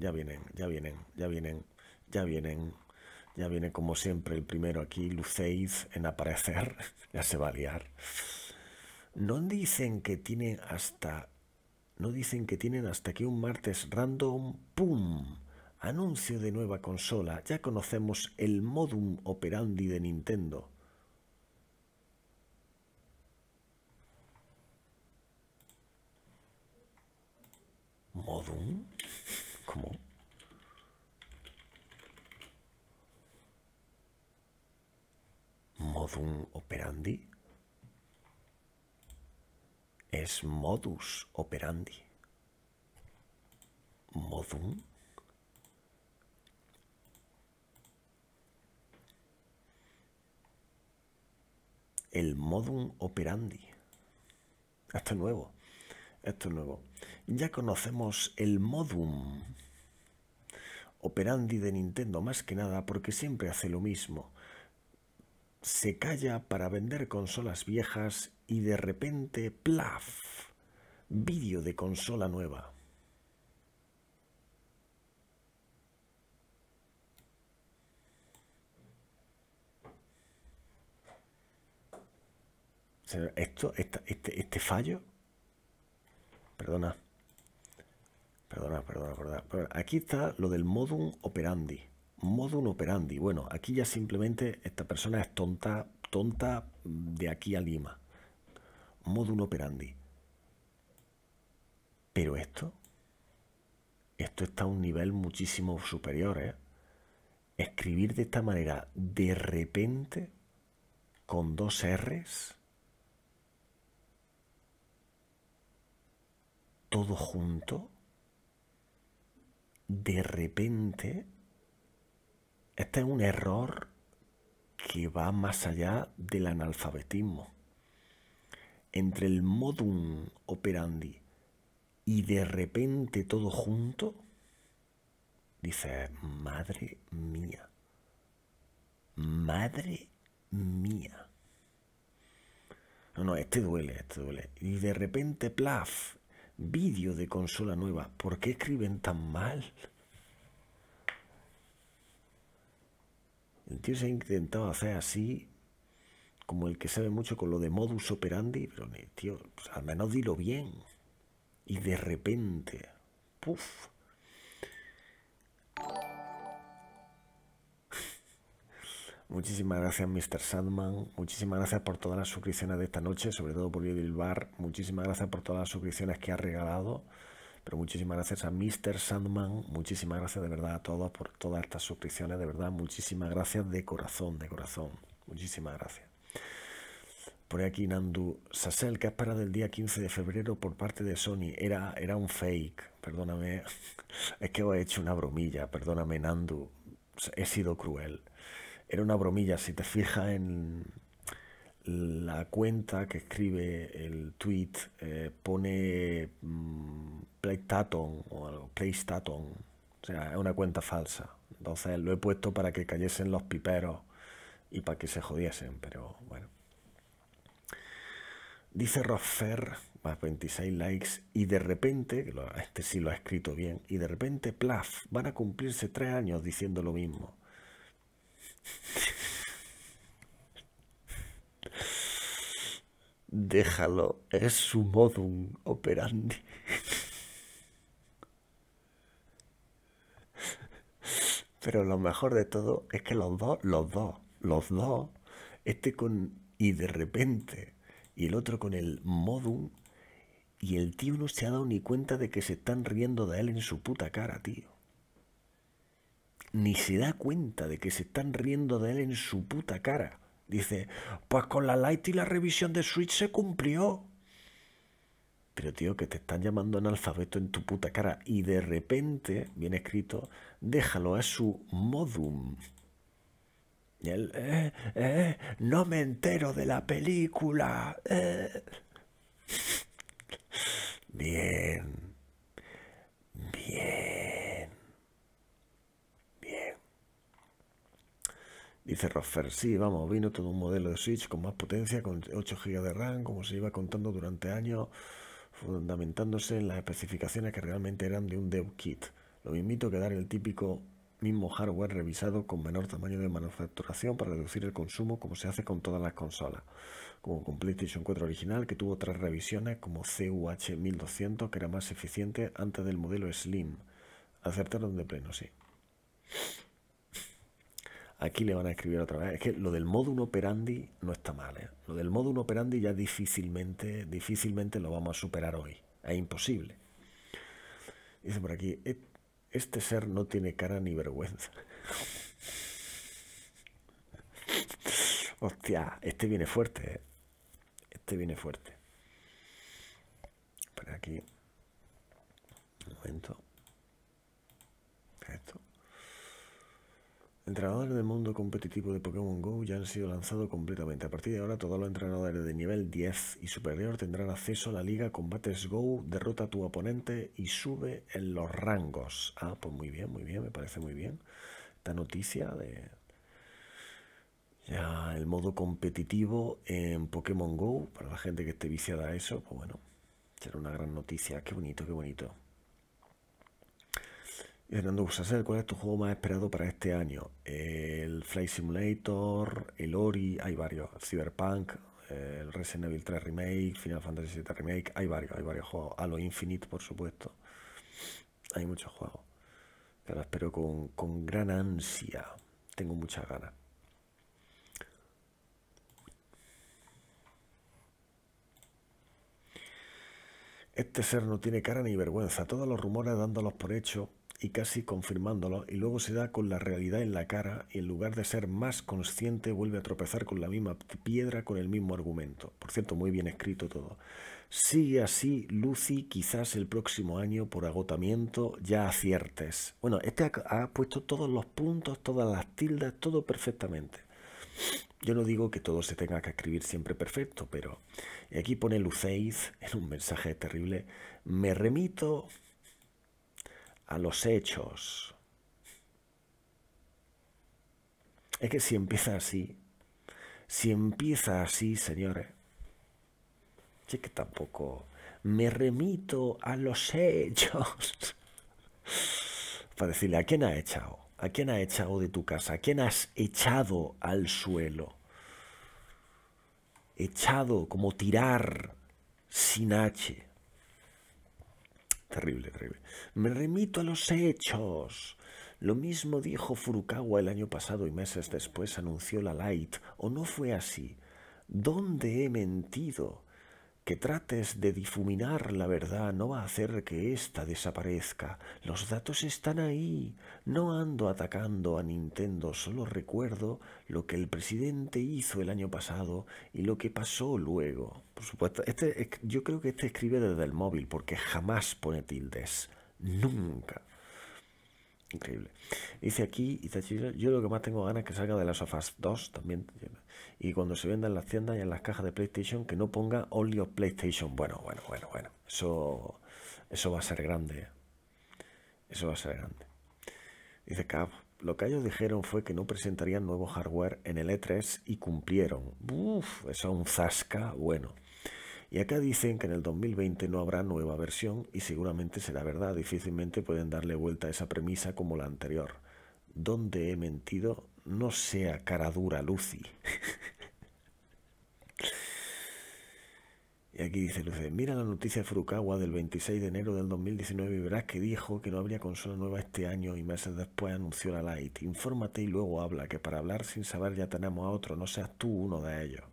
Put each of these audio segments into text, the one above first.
ya vienen, ya vienen, ya vienen, ya vienen. Ya viene como siempre el primero aquí, Luceid en aparecer. ya se va a liar. No dicen que tienen hasta... No dicen que tienen hasta que un martes random. ¡Pum! Anuncio de nueva consola. Ya conocemos el modum operandi de Nintendo. ¿Modum? Modum operandi es modus operandi. Modum el modum operandi. Esto es nuevo. Esto es nuevo. Ya conocemos el modum operandi de Nintendo más que nada porque siempre hace lo mismo. Se calla para vender consolas viejas y de repente, plaf, vídeo de consola nueva. Esto, este, este fallo, perdona, Perdona, perdona, perdona, Aquí está lo del modum operandi. Modum operandi. Bueno, aquí ya simplemente esta persona es tonta, tonta de aquí a Lima. Modum operandi. Pero esto, esto está a un nivel muchísimo superior. ¿eh? Escribir de esta manera, de repente, con dos R's, todo junto de repente, este es un error que va más allá del analfabetismo. Entre el modum operandi y de repente todo junto, dice madre mía, madre mía. No, no, este duele, este duele. Y de repente, plaf, Vídeo de consola nueva. ¿Por qué escriben tan mal? El tío se ha intentado hacer así, como el que sabe mucho con lo de modus operandi, pero tío, pues, al menos dilo bien. Y de repente, puf. Muchísimas gracias, Mr. Sandman. Muchísimas gracias por todas las suscripciones de esta noche, sobre todo por bar Muchísimas gracias por todas las suscripciones que ha regalado. Pero muchísimas gracias a Mr. Sandman. Muchísimas gracias de verdad a todos por todas estas suscripciones. De verdad, muchísimas gracias de corazón, de corazón. Muchísimas gracias. Por aquí Nandu Sasel, que parado el día 15 de febrero por parte de Sony? Era, era un fake, perdóname. Es que os he hecho una bromilla, perdóname Nandu. He sido cruel. Era una bromilla, si te fijas en la cuenta que escribe el tweet, eh, pone mmm, o algo, o sea, es una cuenta falsa. Entonces lo he puesto para que cayesen los piperos y para que se jodiesen, pero bueno. Dice Rofer, más 26 likes, y de repente, este sí lo ha escrito bien, y de repente, plaf, van a cumplirse tres años diciendo lo mismo. Déjalo, es su modum operandi. Pero lo mejor de todo es que los dos, los dos, los dos, este con y de repente y el otro con el modum y el tío no se ha dado ni cuenta de que se están riendo de él en su puta cara, tío ni se da cuenta de que se están riendo de él en su puta cara. Dice, pues con la light y la revisión de Switch se cumplió. Pero tío, que te están llamando analfabeto en tu puta cara y de repente, bien escrito, déjalo, a su modum. Y él, eh, eh no me entero de la película. Eh. Bien. Dice Rosfer, sí, vamos, vino todo un modelo de Switch con más potencia, con 8 GB de RAM, como se iba contando durante años, fundamentándose en las especificaciones que realmente eran de un dev kit. Lo invito que dar el típico mismo hardware revisado con menor tamaño de manufacturación para reducir el consumo como se hace con todas las consolas, como con PlayStation 4 original que tuvo otras revisiones como CUH 1200 que era más eficiente antes del modelo Slim. Acertaron de pleno, sí. Aquí le van a escribir otra vez. Es que lo del módulo operandi no está mal. ¿eh? Lo del módulo operandi ya difícilmente, difícilmente lo vamos a superar hoy. Es imposible. Dice por aquí, e-, este ser no tiene cara ni vergüenza. Hostia, este viene fuerte. ¿eh? Este viene fuerte. Por aquí. Un momento. Esto. Entrenadores del mundo competitivo de Pokémon GO ya han sido lanzados completamente. A partir de ahora, todos los entrenadores de nivel 10 y superior tendrán acceso a la liga Combates GO, derrota a tu oponente y sube en los rangos. Ah, pues muy bien, muy bien, me parece muy bien. Esta noticia de ya el modo competitivo en Pokémon GO, para la gente que esté viciada a eso, pues bueno, será una gran noticia. Qué bonito, qué bonito. Hernando Busasel, ¿cuál es tu juego más esperado para este año? El Flight Simulator, el Ori, hay varios, Cyberpunk, eh, el Resident Evil 3 Remake, Final Fantasy VII Remake, hay varios, hay varios juegos. Halo Infinite, por supuesto. Hay muchos juegos. Te lo espero con, con gran ansia. Tengo muchas ganas. Este ser no tiene cara ni vergüenza. Todos los rumores dándolos por hecho y casi confirmándolo, y luego se da con la realidad en la cara y en lugar de ser más consciente vuelve a tropezar con la misma piedra con el mismo argumento. Por cierto, muy bien escrito todo. Sigue así, Lucy, quizás el próximo año por agotamiento ya aciertes. Bueno, este ha puesto todos los puntos, todas las tildas, todo perfectamente. Yo no digo que todo se tenga que escribir siempre perfecto, pero aquí pone Luceith, en un mensaje terrible. Me remito a los hechos. Es que si empieza así, si empieza así, señores, es que tampoco me remito a los hechos para decirle a quién ha echado, a quién ha echado de tu casa, a quién has echado al suelo. Echado como tirar sin H. Terrible, terrible. Me remito a los hechos. Lo mismo dijo Furukawa el año pasado y meses después anunció la Light. ¿O no fue así? ¿Dónde he mentido? que trates de difuminar la verdad no va a hacer que ésta desaparezca. Los datos están ahí. No ando atacando a Nintendo, solo recuerdo lo que el presidente hizo el año pasado y lo que pasó luego. Por supuesto, este, yo creo que este escribe desde el móvil porque jamás pone tildes. Nunca. Increíble. Dice aquí, dice yo lo que más tengo ganas es que salga de las ofas 2 también. Y cuando se venda en las tiendas y en las cajas de PlayStation, que no ponga Only PlayStation. Bueno, bueno, bueno, bueno. Eso, eso va a ser grande. ¿eh? Eso va a ser grande. Dice Cap, lo que ellos dijeron fue que no presentarían nuevo hardware en el E3 y cumplieron. Uf, eso es un zasca bueno. Y acá dicen que en el 2020 no habrá nueva versión y seguramente será verdad, difícilmente pueden darle vuelta a esa premisa como la anterior. ¿Dónde he mentido? No sea cara dura, Lucy. y aquí dice Lucy, mira la noticia de Furukawa del 26 de enero del 2019 y verás que dijo que no habría consola nueva este año y meses después anunció la Light. Infórmate y luego habla, que para hablar sin saber ya tenemos a otro, no seas tú uno de ellos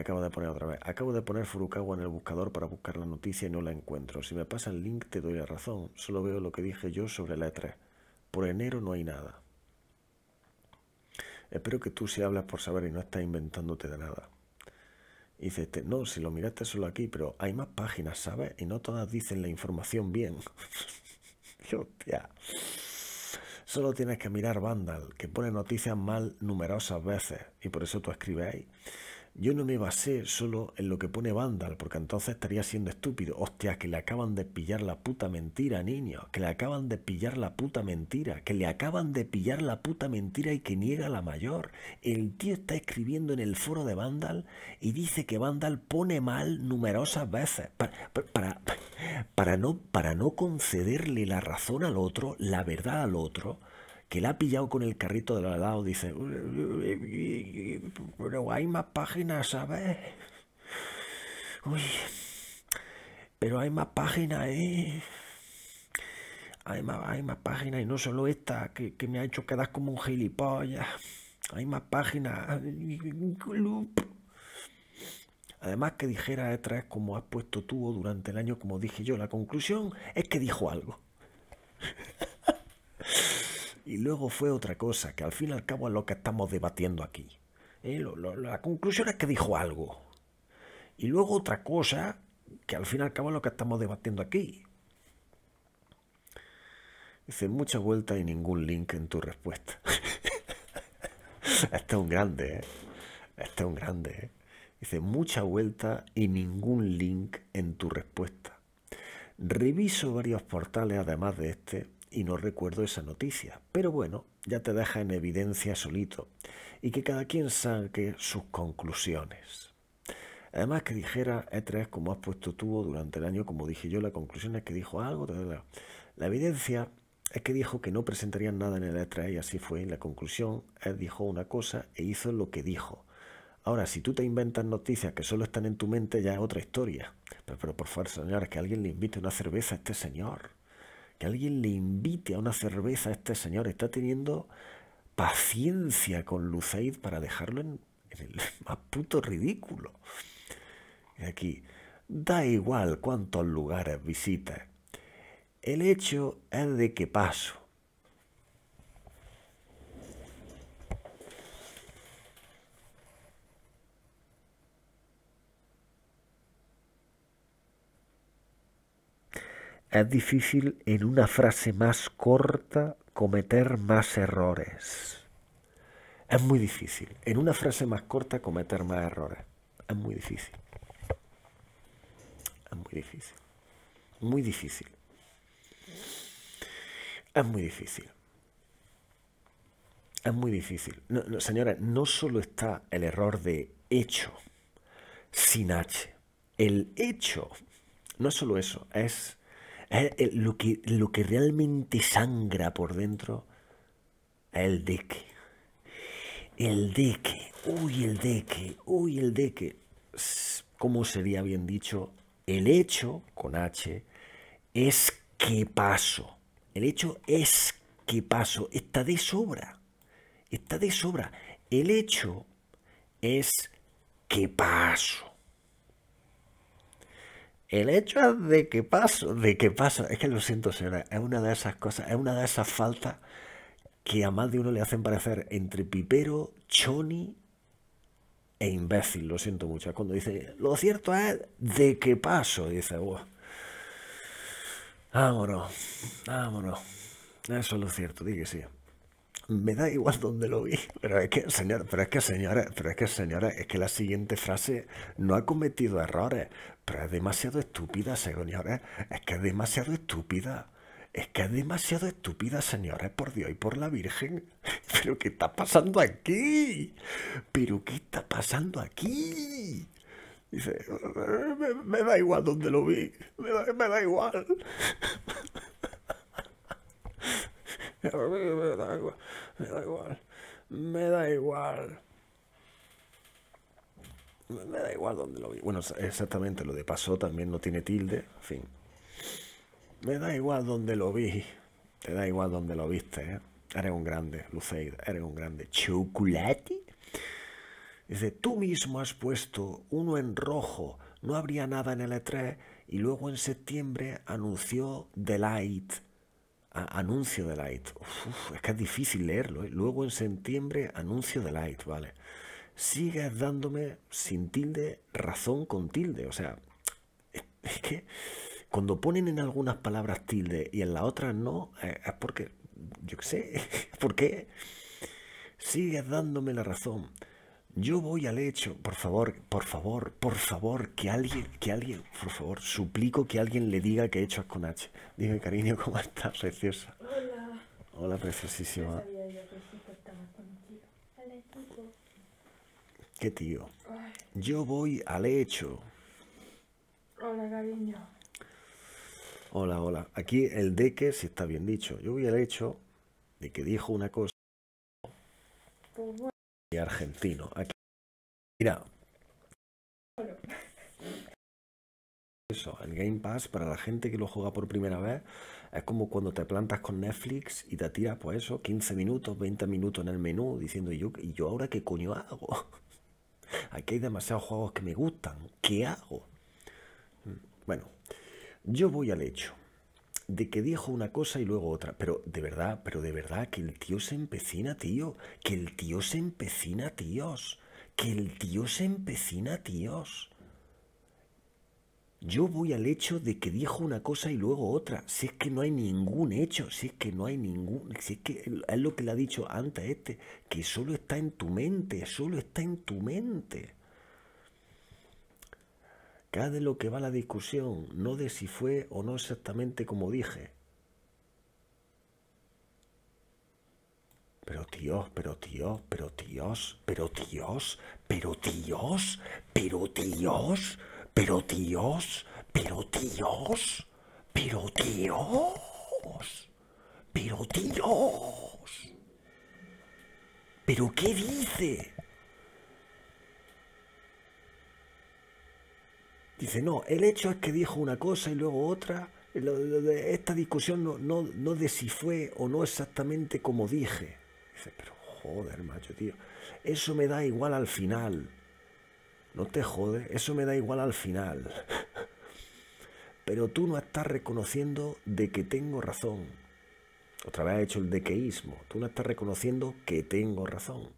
acabo de poner otra vez. Acabo de poner Furukawa en el buscador para buscar la noticia y no la encuentro. Si me pasa el link te doy la razón. Solo veo lo que dije yo sobre la E3. Por enero no hay nada. Espero que tú si hablas por saber y no estás inventándote de nada. dice, este, no, si lo miraste solo aquí, pero hay más páginas, ¿sabes? Y no todas dicen la información bien. Hostia. Solo tienes que mirar Vandal, que pone noticias mal numerosas veces, y por eso tú escribes ahí. Yo no me basé solo en lo que pone Vandal, porque entonces estaría siendo estúpido. Hostia, que le acaban de pillar la puta mentira, niño. Que le acaban de pillar la puta mentira. Que le acaban de pillar la puta mentira y que niega la mayor. El tío está escribiendo en el foro de Vandal y dice que Vandal pone mal numerosas veces. Para, para, no, para no concederle la razón al otro, la verdad al otro que la ha pillado con el carrito de la lado, dice, pero hay más páginas, ¿sabes? Uy, pero hay más páginas, ¿eh? Hay más, hay más páginas y no solo esta que, me ha hecho quedar como un gilipollas. Hay más páginas. Además que dijera detrás como has puesto tú durante el año, como dije yo. La conclusión es que dijo algo. y luego fue otra cosa, que al fin y al cabo es lo que estamos debatiendo aquí. Eh, la conclusión es que dijo algo. Y luego otra cosa, que al fin y al cabo es lo que estamos debatiendo aquí. Dice, mucha vuelta y ningún link en tu respuesta. este es un grande, ¿eh? Este es un grande, ¿eh? Dice, mucha vuelta y ningún link en tu respuesta. Reviso varios portales, además de este, y no recuerdo esa noticia. Pero bueno, ya te deja en evidencia solito y que cada quien saque sus conclusiones. Además que dijera E3 como has puesto tú durante el año, como dije yo, la conclusión es que dijo algo. La, la evidencia es que dijo que no presentarían nada en el E3 y así fue. Y la conclusión, él dijo una cosa e hizo lo que dijo. Ahora, si tú te inventas noticias que solo están en tu mente, ya es otra historia. Pero, pero por favor, señores, que alguien le invite una cerveza a este señor que alguien le invite a una cerveza a este señor. Está teniendo paciencia con Luceid para dejarlo en, el más puto ridículo. Y aquí, da igual cuántos lugares visitas. El hecho es de que paso. es difícil en una frase más corta cometer más errores. Es muy difícil. En una frase más corta cometer más errores. Es muy difícil. Es muy difícil. Muy difícil. Es muy difícil. Es muy difícil. señora, no solo está el error de hecho sin H. El hecho no es solo eso, es eh, eh, lo que, lo que realmente sangra por dentro es el deque. El deque. Uy, el deque. Uy, el deque. ¿Cómo sería bien dicho? El hecho, con H, es que paso. El hecho es que paso. Está de sobra. Está de sobra. El hecho es que paso el hecho de que paso, de que paso, es que lo siento, señora, es una de esas cosas, es una de esas faltas que a más de uno le hacen parecer entre pipero, choni e imbécil, lo siento mucho. cuando dice, lo cierto es de que paso, dice, Buah. vámonos, vámonos, eso es lo cierto, di que sí me da igual donde lo vi. Pero es que, señor, pero es que, señores, pero es que, señora, es que la siguiente frase no ha cometido errores, pero es demasiado estúpida, señores. Es que es demasiado estúpida. Es que es demasiado estúpida, señores, por Dios y por la Virgen. ¿Pero qué está pasando aquí? ¿Pero qué está pasando aquí? Dice, me, da igual donde lo vi. me da igual. me da igual, me da igual, me da igual. Me da igual donde lo vi. Bueno, exactamente, lo de pasó también no tiene tilde, en fin. Me da igual dónde lo vi. Te da igual dónde lo viste, ¿eh? Eres un grande, Luceida, eres un grande. ¿Chocolate? Dice, tú mismo has puesto uno en rojo, no habría nada en el E3 y luego en septiembre anunció The Light anuncio de Light. es que es difícil leerlo. ¿eh? Luego en septiembre, anuncio de Light, ¿vale? Sigues dándome sin tilde razón con tilde. O sea, es, que cuando ponen en algunas palabras tilde y en las otras no, eh, es, porque, yo qué sé, ¿por qué? Sigues dándome la razón. Yo voy al hecho, por favor, por favor, por favor, que alguien, que alguien, por favor, suplico que alguien le diga que he hecho con H. Dime, cariño, ¿cómo estás, preciosa? Hola. Hola, preciosísima. ¿Qué tío? Yo voy al hecho. Hola, cariño. Hola, hola. Aquí el de que si está bien dicho. Yo voy al hecho de que dijo una cosa. Pues argentino. Aquí. Mira. Eso, el Game Pass para la gente que lo juega por primera vez es como cuando te plantas con Netflix y te tiras, pues eso, 15 minutos, 20 minutos en el menú diciendo, yo, y yo ahora qué coño hago? Aquí hay demasiados juegos que me gustan, que hago? Mm, bueno, yo voy al hecho de que dijo una cosa y luego otra. Pero de verdad, pero de verdad, que el tío se empecina, tío. Que el tío se empecina, tíos. Que el tío se empecina, tíos. Yo voy al hecho de que dijo una cosa y luego otra. Si es que no hay ningún hecho, si es que no hay ningún. Si es que es lo que le ha dicho antes este, que solo está en tu mente, solo está en tu mente. Acá de lo que va la discusión, no de si fue o no exactamente como dije. Pero tíos, pero tíos, pero tíos, pero tíos, pero tíos, pero tíos, pero tíos, pero tíos, pero tíos, pero tíos. ¿Pero qué dice? Dice, no, el hecho es que dijo una cosa y luego otra. Esta discusión no, no, de si fue o no exactamente como dije. Dice, pero joder, macho, tío. Eso me da igual al final. No te jodes, eso me da igual al final. pero tú no estás reconociendo de que tengo razón. Otra vez ha hecho el dequeísmo. Tú no estás reconociendo que tengo razón.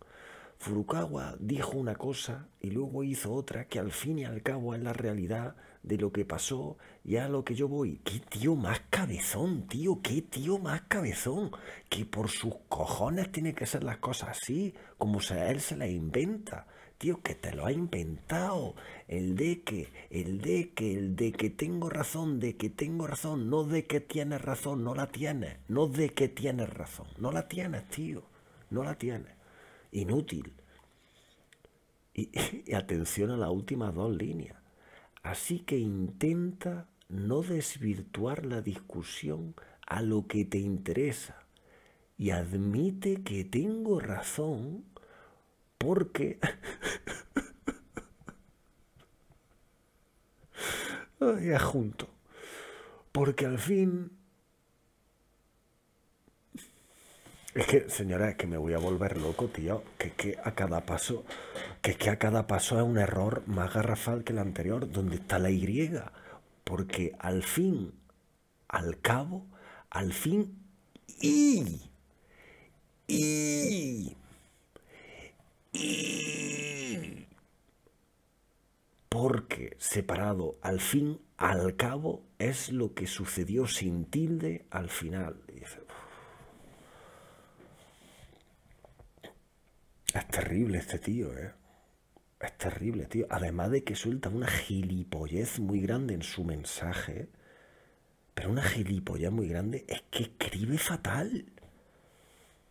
Furukawa dijo una cosa y luego hizo otra que al fin y al cabo es la realidad de lo que pasó y a lo que yo voy. ¡Qué tío más cabezón, tío! ¡Qué tío más cabezón! Que por sus cojones tiene que ser las cosas así, como si él se las inventa. Tío, que te lo ha inventado. El de que, el de que, el de que tengo razón, de que tengo razón, no de que tienes razón, no la tienes. No de que tienes razón, no la tienes, tío. No la tienes inútil. Y, atención a las últimas dos líneas. Así que intenta no desvirtuar la discusión a lo que te interesa y admite que tengo razón porque... ya junto. Porque al fin Es que, señora, es que me voy a volver loco, tío. Que que a cada paso, que que a cada paso es un error más garrafal que el anterior, donde está la Y. Porque al fin, al cabo, al fin, y. Y. Y. Porque separado al fin, al cabo, es lo que sucedió sin tilde al final. dice, Es terrible este tío, ¿eh? Es terrible, tío. Además de que suelta una gilipollez muy grande en su mensaje. Pero una gilipollez muy grande es que escribe fatal.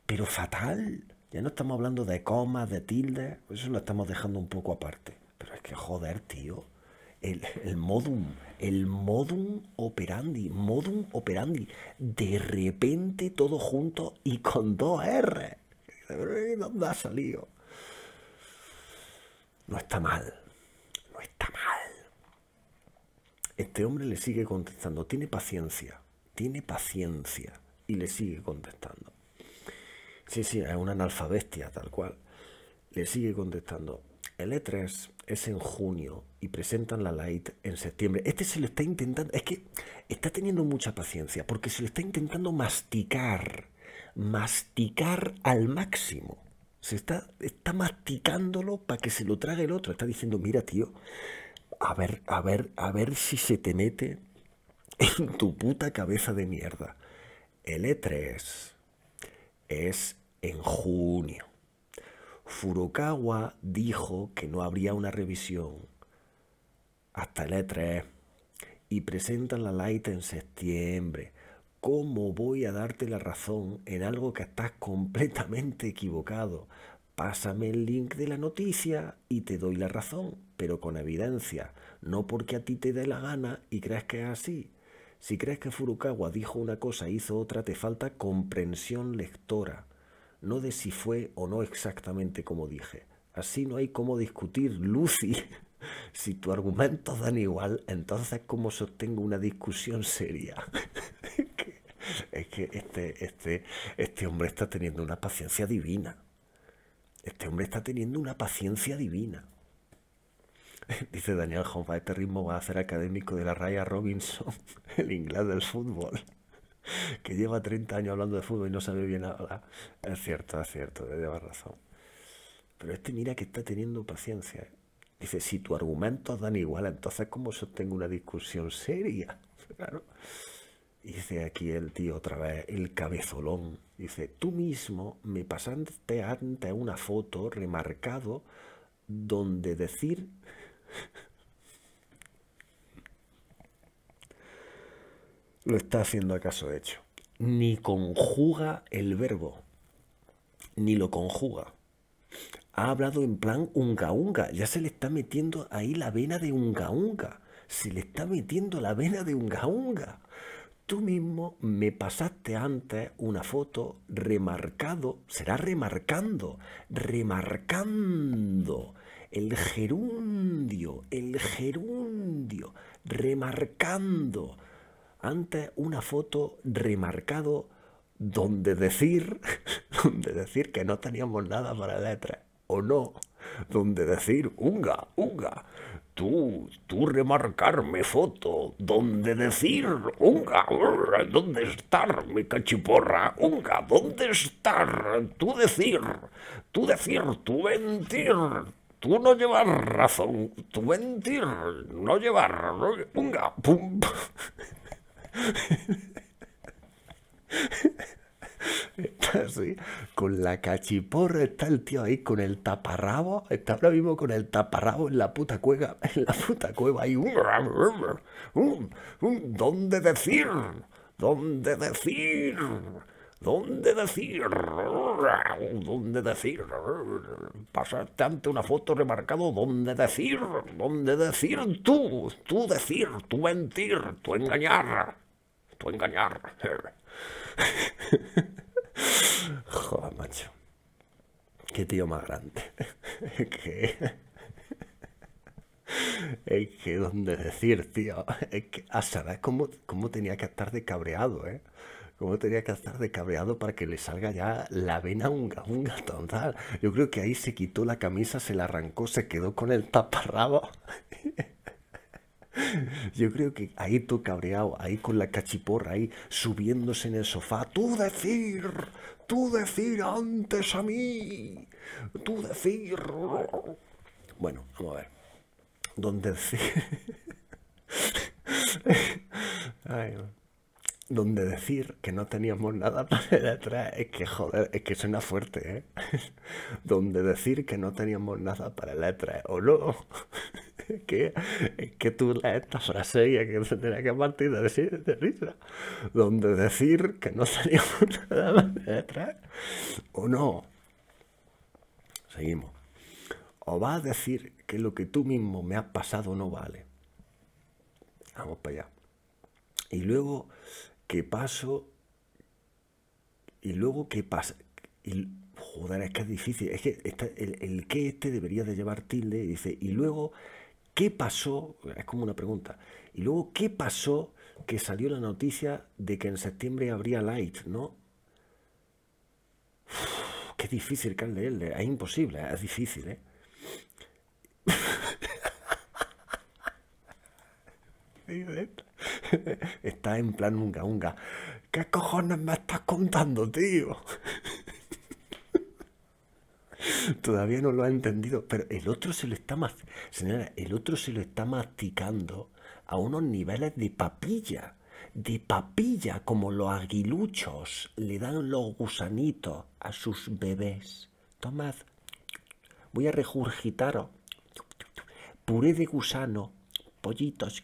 Pero fatal. Ya no estamos hablando de comas, de tildes. Eso lo estamos dejando un poco aparte. Pero es que joder, tío. El, el, modum, el modum operandi, modum operandi, de repente todo junto y con dos R. ¿Dónde eh, ha salido? No está mal. No está mal. Este hombre le sigue contestando. Tiene paciencia. Tiene paciencia. Y le sigue contestando. Sí, sí, es una analfabestia, tal cual. Le sigue contestando. El E3 es en junio y presentan la Light en septiembre. Este se le está intentando, es que está teniendo mucha paciencia porque se le está intentando masticar masticar al máximo. Se está, está masticándolo para que se lo trague el otro. Está diciendo, mira, tío, a ver, a ver, a ver si se te mete en tu puta cabeza de mierda. El E3 es en junio. Furukawa dijo que no habría una revisión hasta el E3 y presentan la Light en septiembre. ¿Cómo voy a darte la razón en algo que estás completamente equivocado? Pásame el link de la noticia y te doy la razón, pero con evidencia, no porque a ti te dé la gana y creas que es así. Si crees que Furukawa dijo una cosa e hizo otra, te falta comprensión lectora, no de si fue o no exactamente como dije. Así no hay cómo discutir, Lucy. Si tus argumentos dan igual, entonces ¿cómo sostengo una discusión seria? es que este, este, este hombre está teniendo una paciencia divina. Este hombre está teniendo una paciencia divina. Dice Daniel Jonfa, este ritmo va a ser académico de la Raya Robinson, el inglés del fútbol, que lleva 30 años hablando de fútbol y no sabe bien hablar. Es cierto, es cierto, lleva razón. Pero este mira que está teniendo paciencia. Dice, si tus argumentos dan igual, entonces ¿cómo sostengo una discusión seria? Claro. Dice aquí el tío otra vez, el cabezolón. Dice, tú mismo me pasaste ante una foto remarcado donde decir... Lo está haciendo acaso hecho. Ni conjuga el verbo. Ni lo conjuga. Ha hablado en plan unga unga. Ya se le está metiendo ahí la vena de unga unga. Se le está metiendo la vena de unga unga tú mismo me pasaste antes una foto remarcado, será remarcando, remarcando el gerundio, el gerundio, remarcando. Antes una foto remarcado donde decir, donde decir que no teníamos nada para letras, o no, donde decir, unga, unga, tú, tú remarcarme foto, donde decir, unga, ¿dónde estar, mi cachiporra? Unga, ¿dónde estar? Tú decir, tú decir, tú mentir, tú no llevar razón, tú mentir, no llevar, unga, pum. Está así, con la cachiporra, está el tío ahí con el taparrabo, está ahora mismo con el taparrabo en la puta cueva, en la puta cueva un... ¿Dónde decir? ¿Dónde decir? ¿Dónde decir? ¿Dónde decir? Pasarte ante una foto remarcado, ¿dónde decir? ¿Dónde decir tú? Tú decir, tú mentir, tú engañar engañar. Joder, macho. Qué tío más grande. que. Es que, ¿dónde decir, tío? Es que, a ah, saber cómo, tenía que estar de cabreado, eh? como tenía que estar de cabreado para que le salga ya la vena un unga Yo creo que ahí se quitó la camisa, se la arrancó, se quedó con el taparrabo Yo creo que ahí tú cabreado, ahí con la cachiporra, ahí subiéndose en el sofá. Tú decir, tú decir antes a mí, tú decir. Bueno, vamos a ver. ¿dónde decir. donde decir que no teníamos nada para detrás es que joder, es que suena fuerte, ¿eh? donde decir que no teníamos nada para letras o no. Es que, que tú la esta frase y que se tenía que partir de, decir, de risa. Donde decir que no teníamos nada más para detrás. o no. Seguimos. O vas a decir que lo que tú mismo me has pasado no vale. Vamos para allá. Y luego qué pasó? y luego qué pasa. Y, joder, es que es difícil. Es que el, el qué este debería de llevar tilde dice, y luego, ¿qué pasó? Es como una pregunta. Y luego, ¿qué pasó que salió la noticia de que en septiembre habría light, ¿no? qué difícil, que Es imposible, es difícil, ¿eh? Está en plan unga unga. ¿Qué cojones me estás contando, tío? Todavía no lo ha entendido, pero el otro se lo está señora, el otro se lo está masticando a unos niveles de papilla, de papilla como los aguiluchos le dan los gusanitos a sus bebés. Tomad, voy a regurgitaros puré de gusano, pollitos,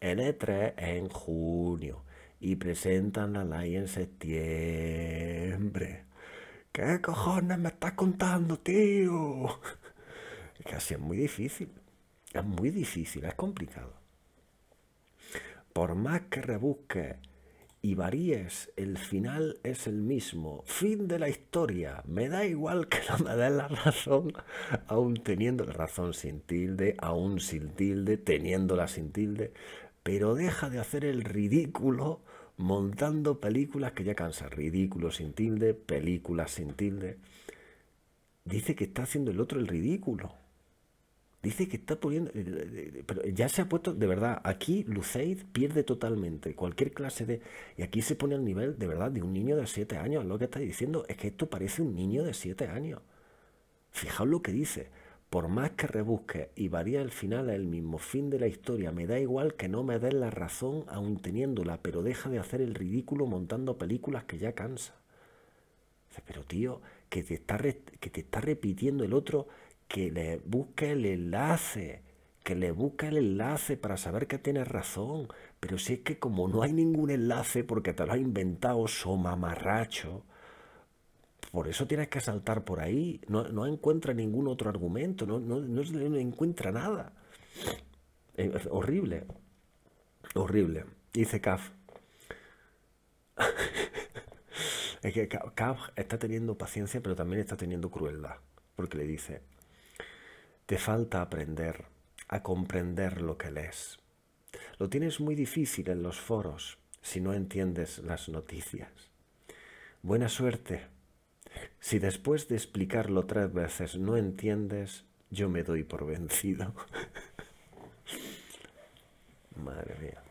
L3 en junio y presentan la ley en septiembre. ¿Qué cojones me estás contando, tío? Es que es muy difícil. Es muy difícil, es complicado. Por más que rebusques y varíes, el final es el mismo. Fin de la historia. Me da igual que no me des la razón, aún teniendo la razón sin tilde, aún sin tilde, teniéndola sin tilde pero deja de hacer el ridículo montando películas que ya cansa. Ridículo sin tilde, películas sin tilde. Dice que está haciendo el otro el ridículo. Dice que está poniendo... Eh, eh, eh, pero ya se ha puesto, de verdad, aquí Luceid pierde totalmente cualquier clase de... Y aquí se pone al nivel, de verdad, de un niño de 7 años. Lo que está diciendo es que esto parece un niño de 7 años. Fijaos lo que dice. Por más que rebusque y varía el final a el mismo fin de la historia, me da igual que no me des la razón aún teniéndola, pero deja de hacer el ridículo montando películas que ya cansa. Pero tío, que te está, que te está repitiendo el otro que le busque el enlace, que le busque el enlace para saber que tienes razón. Pero si es que como no hay ningún enlace porque te lo has inventado, so mamarracho, por eso tienes que saltar por ahí. No, encuentra ningún otro argumento, no, encuentra nada. Eh, horrible. Horrible. Dice Kaf. es que Kaf está teniendo paciencia, pero también está teniendo crueldad. Porque le dice: Te falta aprender a comprender lo que lees. Lo tienes muy difícil en los foros si no entiendes las noticias. Buena suerte si después de explicarlo tres veces no entiendes, yo me doy por vencido. Madre mía.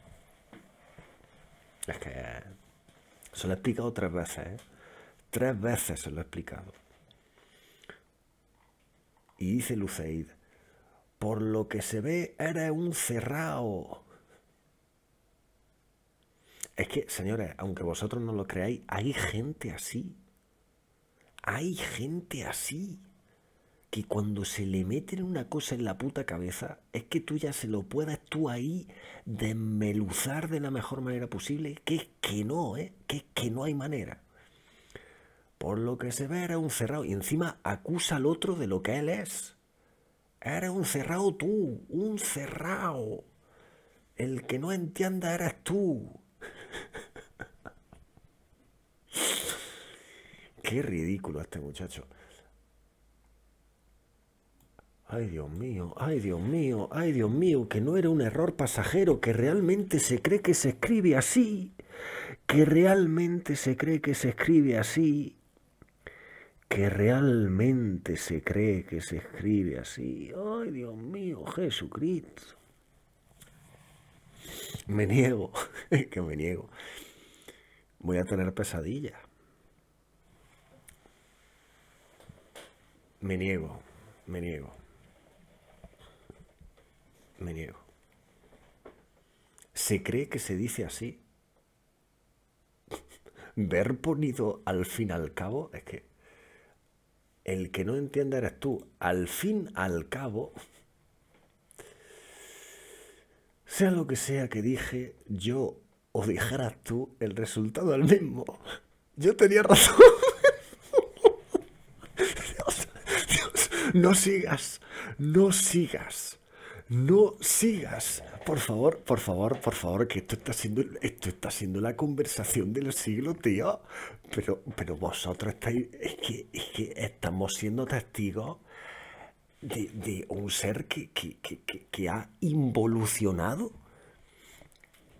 Es que se lo he explicado tres veces, ¿eh? Tres veces se lo he explicado. Y dice Luceid, por lo que se ve, era un cerrado. Es que, señores, aunque vosotros no lo creáis, hay gente así. Hay gente así que cuando se le meten una cosa en la puta cabeza es que tú ya se lo puedas tú ahí desmeluzar de la mejor manera posible, que es que no, ¿eh? que es que no hay manera. Por lo que se ve era un cerrado y encima acusa al otro de lo que él es. Eres un cerrado tú, un cerrado. El que no entienda eres tú. Qué ridículo este muchacho. Ay Dios mío, ay Dios mío, ay Dios mío, que no era un error pasajero, que realmente se cree que se escribe así, que realmente se cree que se escribe así, que realmente se cree que se escribe así. Ay Dios mío, Jesucristo. Me niego, que me niego. Voy a tener pesadillas. Me niego, me niego. Me niego. ¿Se cree que se dice así? Ver ponido al fin al cabo es que el que no entienda eres tú. Al fin al cabo, sea lo que sea que dije yo o dijeras tú, el resultado es el mismo. Yo tenía razón. no sigas, no sigas, no sigas. Por favor, por favor, por favor, que esto está siendo, esto está la conversación del siglo, tío. Pero, pero vosotros estáis, es que, estamos siendo testigos de, un ser que, que ha involucionado,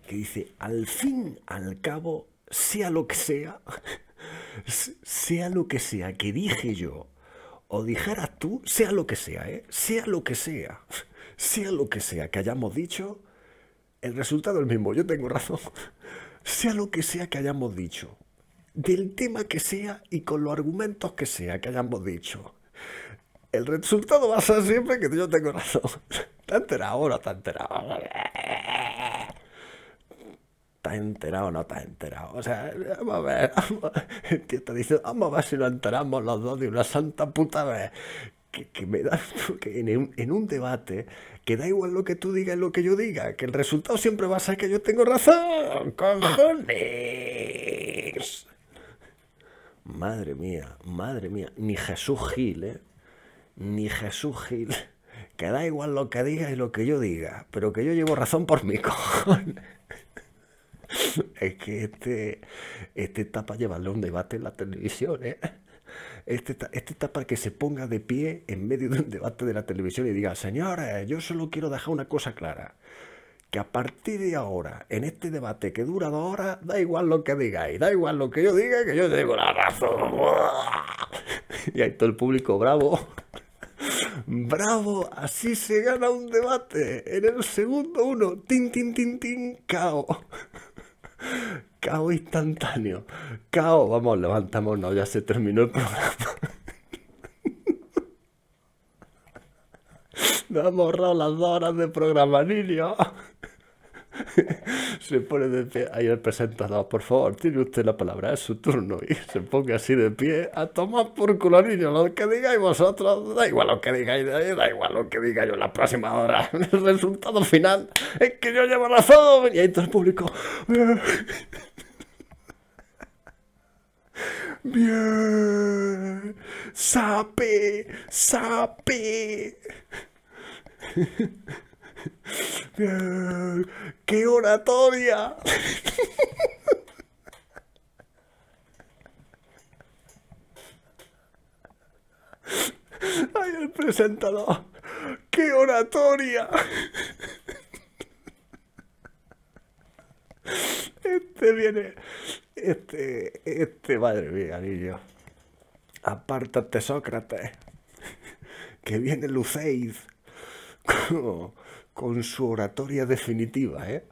que dice, al fin, al cabo, sea lo que sea, sea lo que sea que dije yo, o dijeras tú, sea lo que sea, ¿eh? sea lo que sea, sea lo que sea que hayamos dicho, el resultado es el mismo, yo tengo razón, sea lo que sea que hayamos dicho, del tema que sea y con los argumentos que sea que hayamos dicho, el resultado va a ser siempre que yo tengo razón. Está enterado ahora, está enterado. ¿Estás enterado o no estás enterado? O sea, vamos a ver, el tío te dice, vamos a ver si nos enteramos los dos de una santa puta vez. Que, me da, que en, un, debate, que da igual lo que tú digas y lo que yo diga, que el resultado siempre va a ser que yo tengo razón, cojones. Madre mía, madre mía, ni Jesús Gil, ¿eh? Ni Jesús Gil. Que da igual lo que diga y lo que yo diga, pero que yo llevo razón por mi cojones. es que este, este está para llevarle un debate en la televisión, ¿eh? Este, este que se ponga de pie en medio de un debate de la televisión y diga, señores, yo solo quiero dejar una cosa clara. Que a partir de ahora, en este debate que dura dos horas, da igual lo que digáis, da igual lo que yo diga, que yo digo la razón. Y hay todo el público bravo. Bravo, así se gana un debate. En el segundo uno, tin, tin, tin, tin, cao. Cao instantáneo. Cao, vamos, levantámonos, ya se terminó el programa. Nos hemos ahorrado las dos horas de programa, niño. se pone de pie. Ahí el presentador, por favor, tiene usted la palabra, es su turno. Y se ponga así de pie a tomar por culo, niño. Lo que digáis vosotros, da igual lo que digáis, da igual lo que diga yo la próxima hora. El resultado final es que yo llevo razón. Y ahí todo el público. Bien, sape, sape. ¡Qué oratoria! ¡Ay, el presentador! ¡Qué oratoria! Este viene. Este. Este, madre mía, niño. Apártate, Sócrates. Que viene Luceis con su oratoria definitiva, ¿eh?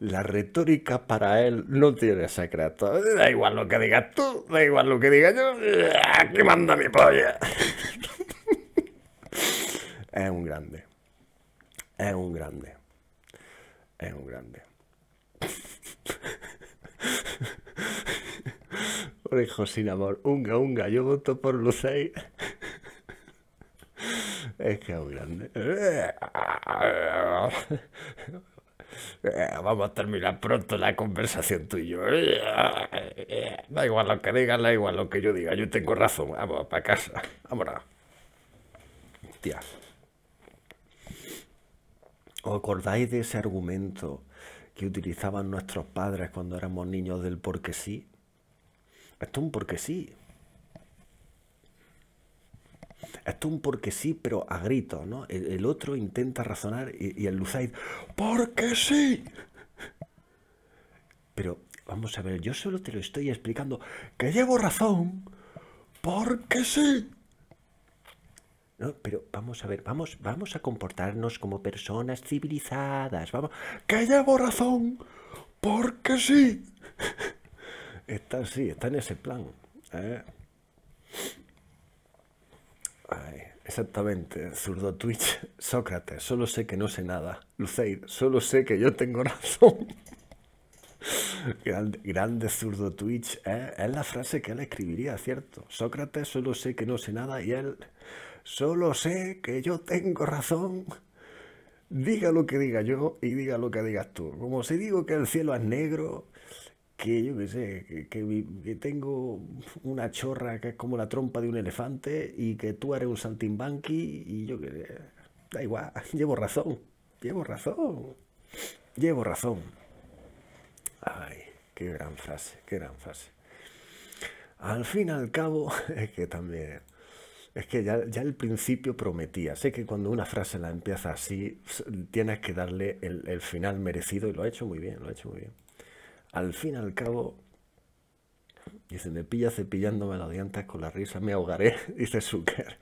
La retórica para él no tiene secreto. Da igual lo que digas tú, da igual lo que diga yo, aquí manda mi polla. es un grande. Es un grande. Es un grande. hijo sin amor. Unga, unga, yo voto por Lucey. Es que es muy grande. Vamos a terminar pronto la conversación tú Da igual lo que digas, da igual lo que yo diga. Yo tengo razón. Vamos para casa. Vámonos. Tía. ¿Os acordáis de ese argumento que utilizaban nuestros padres cuando éramos niños del porque sí? Esto es un porque sí. Esto es un porque sí, pero a grito, ¿no? El, otro intenta razonar y, y el Luzaid, ¡porque sí! Pero vamos a ver, yo solo te lo estoy explicando que llevo razón, porque sí. No, pero vamos a ver, vamos, vamos a comportarnos como personas civilizadas, vamos, que llevo razón, porque sí. Está así, está en ese plan. ¿eh? exactamente, zurdo Twitch. Sócrates, solo sé que no sé nada. Luceir, solo sé que yo tengo razón. grande, grande, zurdo Twitch. ¿eh? Es la frase que él escribiría, ¿cierto? Sócrates, solo sé que no sé nada. Y él, solo sé que yo tengo razón. Diga lo que diga yo y diga lo que digas tú. Como si digo que el cielo es negro, que yo qué sé, que, tengo una chorra que es como la trompa de un elefante y que tú eres un saltimbanqui y yo que da igual, llevo razón, llevo razón, llevo razón. Ay, qué gran frase, qué gran frase. Al fin y al cabo, es que también, es que ya, ya el principio prometía. Sé que cuando una frase la empieza así, tienes que darle el, el final merecido y lo ha hecho muy bien, lo ha hecho muy bien al fin y al cabo, dice, me pilla cepillándome las dientes con la risa, me ahogaré, dice Zucker.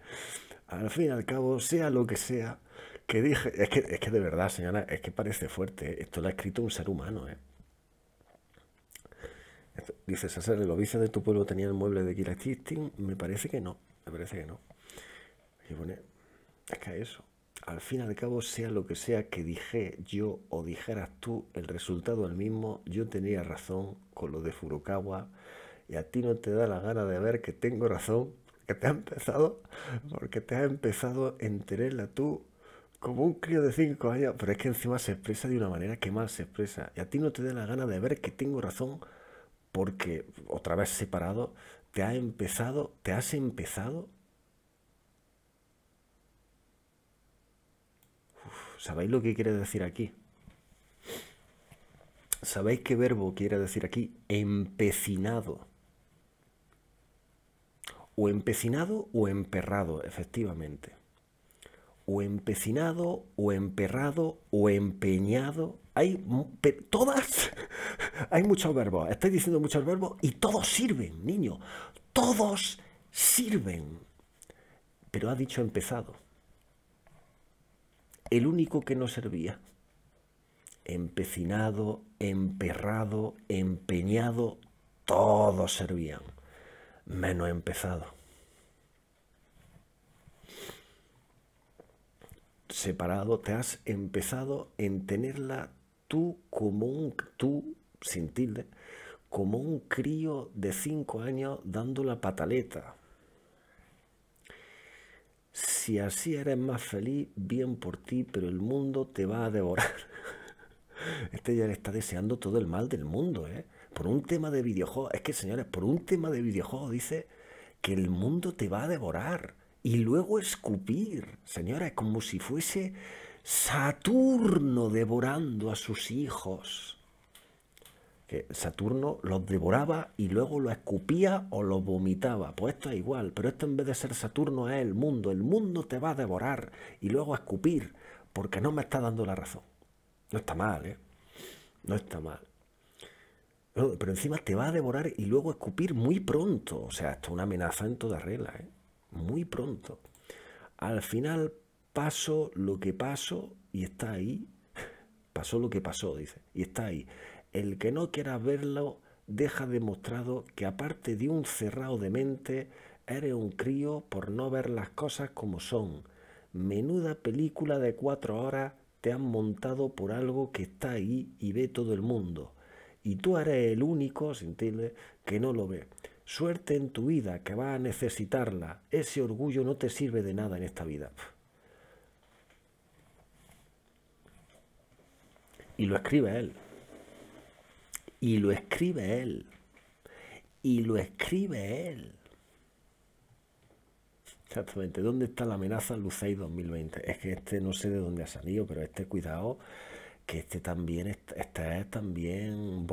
Al fin y al cabo, sea lo que sea, que dije, es que, de verdad, señora, es que parece fuerte, ¿eh? esto lo ha escrito un ser humano, ¿eh? Dice César, ¿el obispo de tu pueblo tenía el mueble de Kilastistin? Me parece que no, me parece que no. Y pone, es que eso al fin y al cabo, sea lo que sea que dije yo o dijeras tú, el resultado es el mismo. Yo tenía razón con lo de Furukawa y a ti no te da la gana de ver que tengo razón, que te ha empezado, porque te ha empezado a enterarla tú como un crío de cinco años, pero es que encima se expresa de una manera que mal se expresa. Y a ti no te da la gana de ver que tengo razón porque otra vez separado, te ha empezado, te has empezado ¿Sabéis lo que quiere decir aquí? ¿Sabéis qué verbo quiere decir aquí? Empecinado. O empecinado o emperrado, efectivamente. O empecinado o emperrado o empeñado. Hay todas, hay muchos verbos. Estáis diciendo muchos verbos y todos sirven, niño. Todos sirven. Pero ha dicho empezado el único que no servía. Empecinado, emperrado, empeñado, todos servían, menos empezado. Separado, te has empezado en tenerla tú como un, tú sin tilde, como un crío de cinco años dando la pataleta, si así eres más feliz, bien por ti, pero el mundo te va a devorar. Este ya le está deseando todo el mal del mundo, ¿eh? Por un tema de videojuego, Es que, señores, por un tema de videojuego dice que el mundo te va a devorar. Y luego escupir, señores, como si fuese Saturno devorando a sus hijos que Saturno los devoraba y luego lo escupía o los vomitaba. Pues esto es igual, pero esto en vez de ser Saturno es el mundo. El mundo te va a devorar y luego a escupir porque no me está dando la razón. No está mal, ¿eh? No está mal. pero encima te va a devorar y luego a escupir muy pronto. O sea, esto es una amenaza en toda regla, ¿eh? Muy pronto. Al final paso lo que paso y está ahí. Pasó lo que pasó, dice. Y está ahí. El que no quiera verlo deja demostrado que aparte de un cerrado de mente, eres un crío por no ver las cosas como son. Menuda película de cuatro horas te han montado por algo que está ahí y ve todo el mundo. Y tú eres el único, sin tilde, que no lo ve. Suerte en tu vida, que va a necesitarla. Ese orgullo no te sirve de nada en esta vida. Y lo escribe él. Y lo escribe él. Y lo escribe él. Exactamente. ¿Dónde está la amenaza Lucey 2020? Es que este no sé de dónde ha salido, pero este cuidado, que este también, está este es también